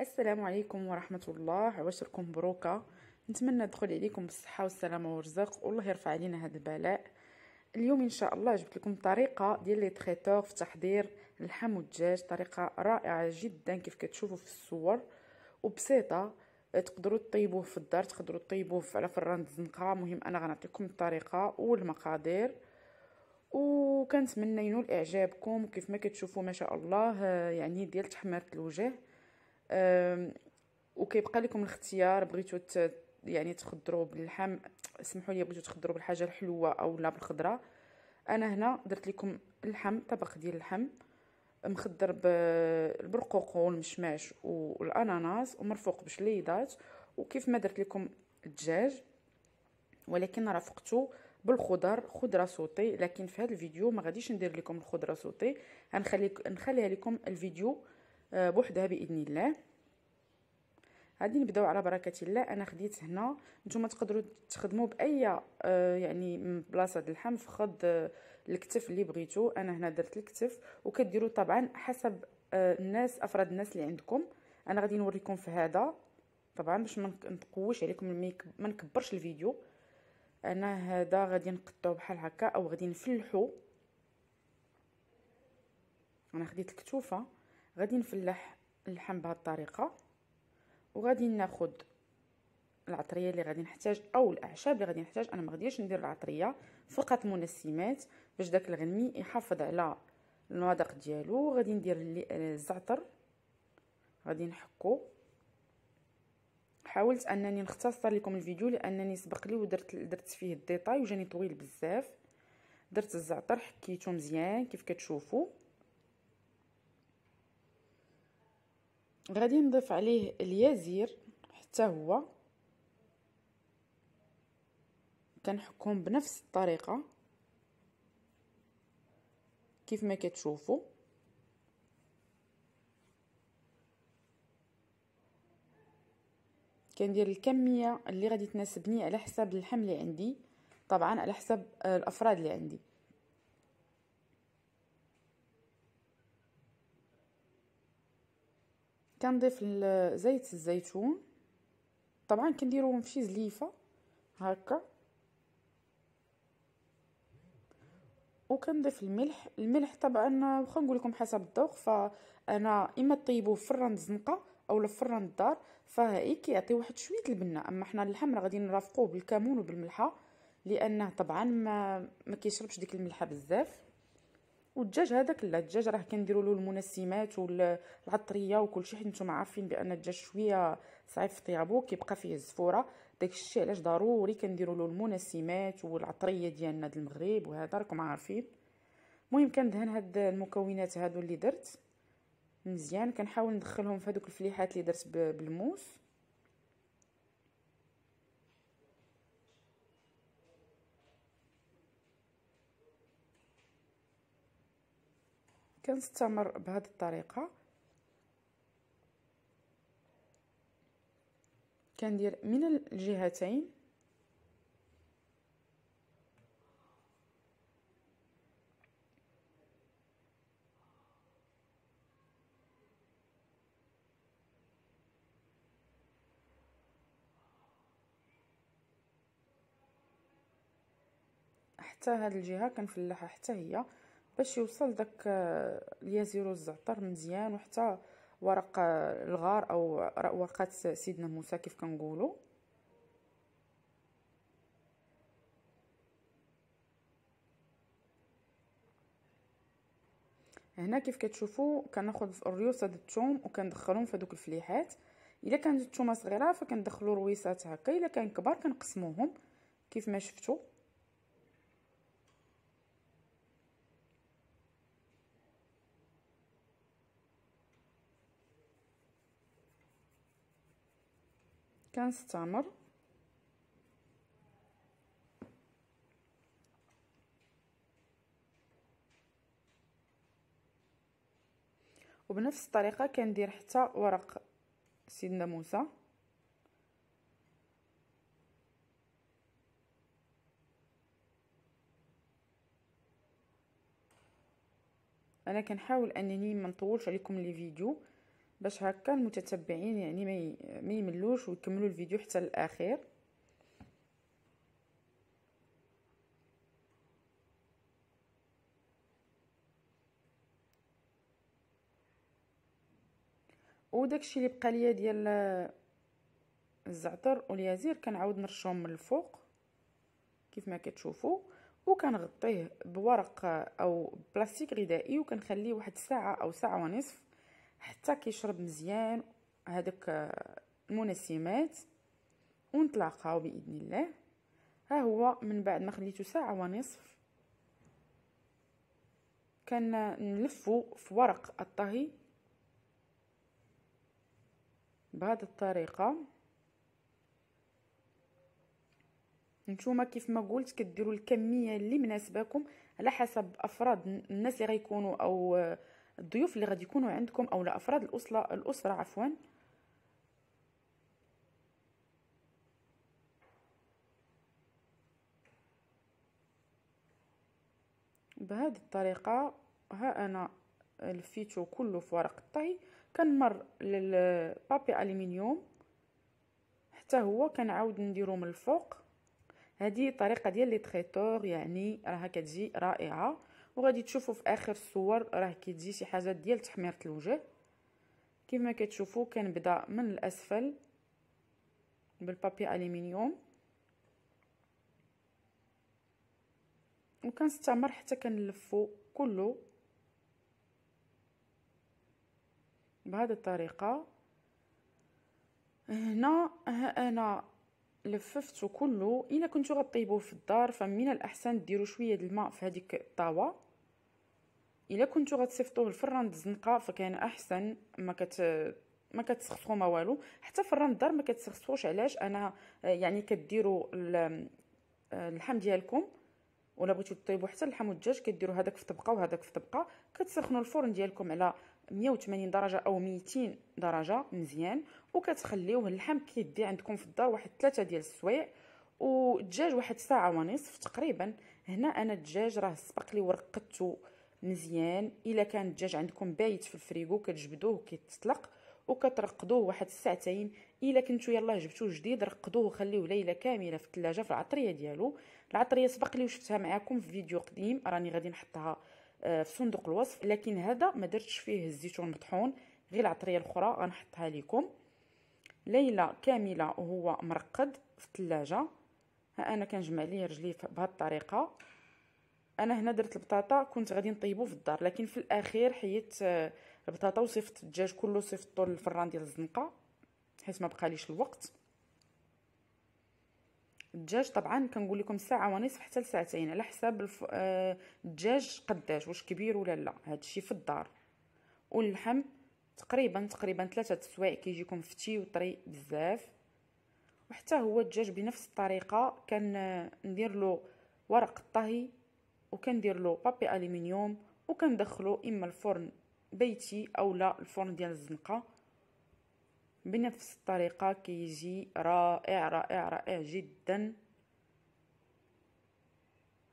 السلام عليكم ورحمة الله عواشركم مبروكة نتمنى تدخل عليكم بالصحة والسلامة والرزق والله يرفع علينا هذا البلاء اليوم ان شاء الله جبت لكم طريقة ديال لي تريتور في تحضير اللحم والدجاج طريقة رائعة جدا كيف كتشوفوا في الصور وبسيطة تقدروا تطيبوه في الدار تقدروا تطيبوه على فران الزنقة مهم انا غنعطيكم الطريقة والمقادير وكنتمنى ينول اعجابكم كيف ما كتشوفوا ما شاء الله آه، يعني ديال تحمرت الوجه وكيبقى لكم الاختيار بغيتو يعني تخضروا باللحم اسمحوا لي بغيتو تخضروا بالحاجه الحلوه او لا بالخضره انا هنا درت لكم اللحم طبق ديال اللحم مخضر بالبرقوق والمشماش والاناناس ومرفوق بشليضات وكيف ما درت لكم الدجاج ولكن رافقته بالخضر خضره صوتي لكن في هذا الفيديو ما غاديش ندير لكم الخضره صوتي غنخلي نخليها لكم الفيديو آه، بوحدها باذن الله غادي نبداو على بركه الله انا خديت هنا نتوما تقدروا تخدموا باي آه يعني بلاصه ديال الحم فخذ آه، الكتف اللي بغيتو انا هنا درت الكتف وكديروا طبعا حسب آه الناس افراد الناس اللي عندكم انا غادي نوريكم في هذا طبعا باش ما نقوش عليكم الميك ما نكبرش الفيديو انا هذا غادي نقطعو بحال هكا او غادي نفلحو انا خديت الكتوفه غادي نفلح اللحم بهذه الطريقه وغادي ناخذ العطريه اللي غادي نحتاج او الاعشاب اللي غادي نحتاج انا ما غاديش ندير العطريه فقط منسمات باش داك الغنمي يحافظ على المذاق ديالو غادي ندير الزعتر غادي نحكو حاولت انني نختصر لكم الفيديو لانني سبق لي ودرت درت فيه الديتاي وجاني طويل بزاف درت الزعتر حكيته مزيان كيف كتشوفوا غادي نضيف عليه اليازير حتى هو كنحكم بنفس الطريقه كيف ما كتشوفوا كندير الكميه اللي غادي تناسبني على حساب اللحم اللي عندي طبعا على حسب الافراد اللي عندي كنضيف زيت الزيتون طبعا كنديروهم شي زليفه هكا وكنضيف الملح الملح طبعا واخا نقول لكم حسب الذوق فانا اما طيبوه في فران الزنقه اولا في فران الدار فهي كيعطي واحد شويه البنه اما حنا اللحم راه غادي نرافقوه بالكمون وبالملحه لانه طبعا ما ما كيشربش ديك الملحه بزاف والدجاج هذاك لا الدجاج راه كنديروا له المنسمات والعطريه وكل شيء حيت نتوما عارفين بان الدجاج شويه صعيب في طيابو كيبقى فيه الزفوره داك الشيء علاش ضروري كنديروا له المنسمات والعطريه ديالنا د المغرب وهذا راكم عارفين المهم كندهن هاد المكونات هادو اللي درت مزيان كنحاول ندخلهم في هذوك الفليحات اللي درت بالموس كنستمر بهذه الطريقه كندير من الجهتين حتى هاد الجهه كنفلحها حتى هي باش يوصل داك اليازيرو آه، الزعتر مزيان وحتى ورق آه، الغار او ورقات سيدنا موسى كيف كنقولوا هنا كيف كتشوفوا كناخذ الريوس هاد الثوم وكندخلهم في دوك الفليحات الا كانت الثومه صغيره فكندخلوا رويسات هكا الا كان كبار كنقسموهم كيف ما شفتوا كنستمر وبنفس الطريقه كندير حتى ورق سيدنا موسى انا كنحاول انني ما نطولش عليكم لي فيديو باش هكا المتتبعين يعني ما يملوش ويكملوا الفيديو حتى الاخير وداكشي اللي بقى ليا ديال الزعتر واليازير كنعاود نرشهم من الفوق كيف ما كتشوفوا وكنغطيه بورق او بلاستيك غذائي وكنخليه واحد ساعه او ساعه ونصف حتى كيشرب مزيان هذوك المنسمات ونتلاقاو باذن الله ها هو من بعد ما خليته ساعه ونصف نلفو في ورق الطهي بهذه الطريقه نتوما كيف ما قلت كديروا الكميه اللي مناسباكم على حسب افراد الناس اللي غيكونوا او الضيوف اللي غادي يكونوا عندكم او لافراد الاسره الاسره عفوا بهذه الطريقه ها انا لفيتو كله في ورق الطهي كنمر للبابي الومنيوم حتى هو كنعاود نديرو من الفوق هذه طريقه ديال لي تريتور يعني راها كتجي رائعه وغادي تشوفوا في اخر الصور راه كيتجي شي حاجات ديال تحميره الوجه ما كتشوفوا كنبدا من الاسفل بالبابي الومنيوم وكنستمر حتى كنلفو كله بهذه الطريقه هنا ها انا لففته كله الا كنتو غطيبوه في الدار فمن الاحسن ديروا شويه الماء في هذيك الطاوه الا كنتو غتصيفطوه لفران الزنقه فكان احسن ما كت ما كتسخفوا ما والو حتى فران الدار ما كتسخفوش علاش انا آه، يعني كديروا آه، اللحم ديالكم ولا بغيتو طيبوا حتى اللحم والدجاج كديروا هذاك في طبقه وهذاك في طبقه كتسخنوا الفرن ديالكم على 180 درجه او 200 درجه مزيان وكتخليوه اللحم كيدي عندكم في الدار واحد 3 ديال السوايع والدجاج واحد ساعه ونصف تقريبا هنا انا الدجاج راه سبق لي ورقدته مزيان الا كان الدجاج عندكم بايت في الفريغو كتجبدوه كيتطلق وكترقدوه واحد ساعتين الا كنتو يلاه جبتوه جديد رقدوه وخليوه ليله كامله في الثلاجه في العطريه ديالو العطريه سبق لي وشفتها معاكم في فيديو قديم راني غادي نحطها آه، في صندوق الوصف لكن هذا ما درتش فيه الزيتون مطحون غير العطريه الاخرى غنحطها لكم ليله كامله وهو مرقد في الثلاجه ها انا كنجمع ليه رجلي بهذه الطريقه انا هنا درت البطاطا كنت غادي نطيبو في الدار لكن في الاخير حيت آه، البطاطا وصيفطت الدجاج كله صيفطو للفران ديال الزنقه حيت ما بقاليش الوقت الدجاج طبعا كنقول لكم ساعه ونصف حتى لساعتين على حساب الف... آه، الدجاج قداش واش كبير ولا لا هادشي في الدار واللحم تقريبا تقريبا ثلاثة السوايع كيجيكم فتي وطري بزاف وحتى هو الدجاج بنفس الطريقه ندير له ورق الطهي وكندير له بابي الومنيوم وكندخلو اما الفرن بيتي اولا الفرن ديال الزنقه بنفس الطريقة كيجي رائع رائع رائع جدا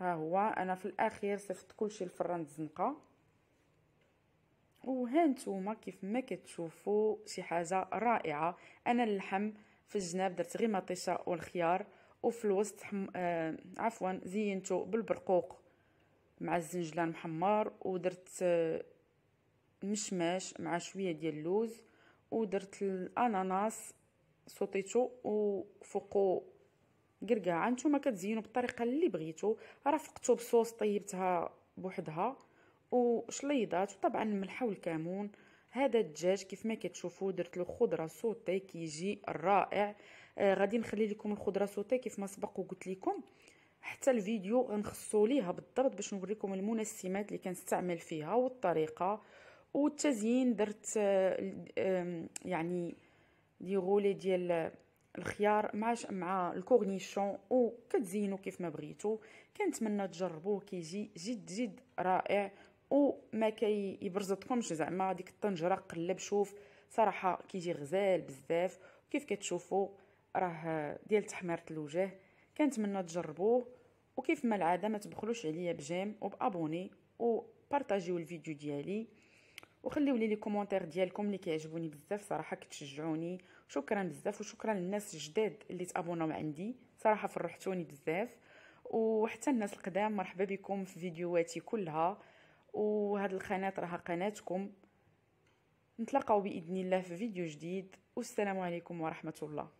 ها هو انا في الاخير صيفط كلشي الفران الزنقه وها نتوما كيف ما كتشوفوا شي حاجه رائعه انا اللحم في الجناب درت غير مطيشه والخيار وفي الوسط حم... آه... عفوا زينته بالبرقوق مع الزنجلان محمر ودرت آه... مشماش مع شويه ديال اللوز ودرت الاناناس صوتيتو وفوقو قرقعه نتوما كتزينو بالطريقه اللي بغيتو رافقتو بصوص طيبتها بوحدها وشليضات وطبعا الملح والكمون هذا الدجاج كيف ما كتشوفوا درت له خضره سوتي كيجي رائع آه غادي نخلي لكم الخضره سوتي كيف ما سبق وقلت لكم حتى الفيديو غنخصو ليها بالضبط باش نوريكم المنسمات اللي كنستعمل فيها والطريقه والتزيين درت آه، يعني دي غولي ديال الخيار مع مع الكورنيشون وكتزينو كيف ما بغيتو كنتمنى تجربوه كيجي جد جد رائع وما يبرزطكمش زعما ديك الطنجره قلب شوف صراحه كيجي غزال بزاف كيف كتشوفوا راه ديال تحميره الوجه كنتمنى تجربوه وكيف ما العاده ما تبخلوش عليا بجيم وبابوني وبارطاجيو الفيديو ديالي وخليوا لي لي كومونتير ديالكم اللي كيعجبوني بزاف صراحه كتشجعوني شكرا بزاف وشكرا للناس الجداد اللي تابوناو عندي صراحه فرحتوني بزاف وحتى الناس القدام مرحبا بكم في فيديوهاتي كلها وهاد القناه راها قناتكم نتلاقاو باذن الله في فيديو جديد والسلام عليكم ورحمه الله